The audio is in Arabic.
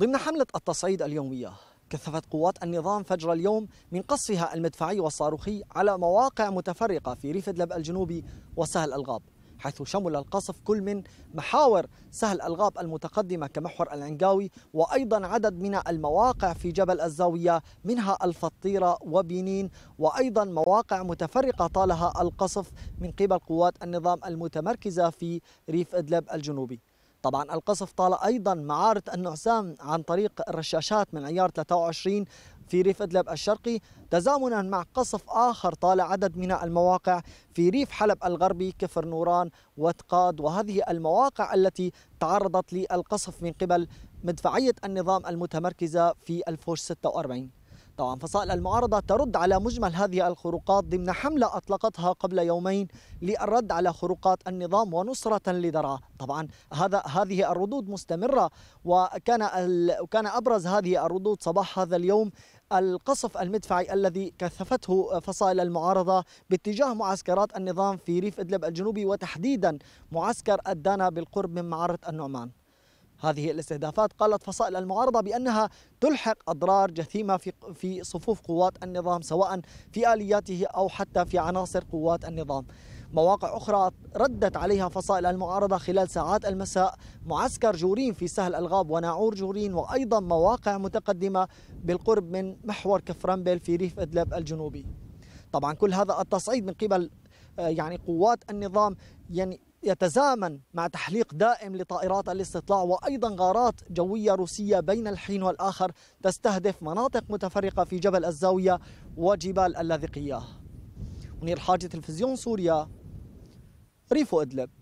ضمن حملة التصعيد اليومية كثفت قوات النظام فجر اليوم من قصفها المدفعي والصاروخي على مواقع متفرقة في ريف إدلب الجنوبي وسهل الغاب حيث شمل القصف كل من محاور سهل الغاب المتقدمة كمحور العنقاوي وأيضا عدد من المواقع في جبل الزاوية منها الفطيرة وبنين وأيضا مواقع متفرقة طالها القصف من قبل قوات النظام المتمركزة في ريف إدلب الجنوبي طبعا القصف طال أيضا معارة النعسان عن طريق الرشاشات من عيار 23 في ريف إدلب الشرقي تزامنا مع قصف آخر طال عدد من المواقع في ريف حلب الغربي كفر نوران وتقاد وهذه المواقع التي تعرضت للقصف من قبل مدفعية النظام المتمركزة في الفوش 46 طبعا فصائل المعارضة ترد على مجمل هذه الخروقات ضمن حملة أطلقتها قبل يومين للرد على خروقات النظام ونصرة لدرعا طبعا هذا هذه الردود مستمرة وكان كان أبرز هذه الردود صباح هذا اليوم القصف المدفعي الذي كثفته فصائل المعارضة باتجاه معسكرات النظام في ريف إدلب الجنوبي وتحديدا معسكر الدانا بالقرب من معرة النعمان هذه الاستهدافات قالت فصائل المعارضة بأنها تلحق أضرار جثيمة في في صفوف قوات النظام سواء في آلياته أو حتى في عناصر قوات النظام مواقع أخرى ردت عليها فصائل المعارضة خلال ساعات المساء معسكر جورين في سهل الغاب وناعور جورين وأيضا مواقع متقدمة بالقرب من محور كفرنبل في ريف إدلب الجنوبي طبعا كل هذا التصعيد من قبل آه، يعني قوات النظام يعني يتزامن مع تحليق دائم لطائرات الاستطلاع وأيضا غارات جوية روسية بين الحين والآخر تستهدف مناطق متفرقة في جبل الزاوية وجبال اللاذقية منير حاجة تلفزيون سوريا ريفو إدلب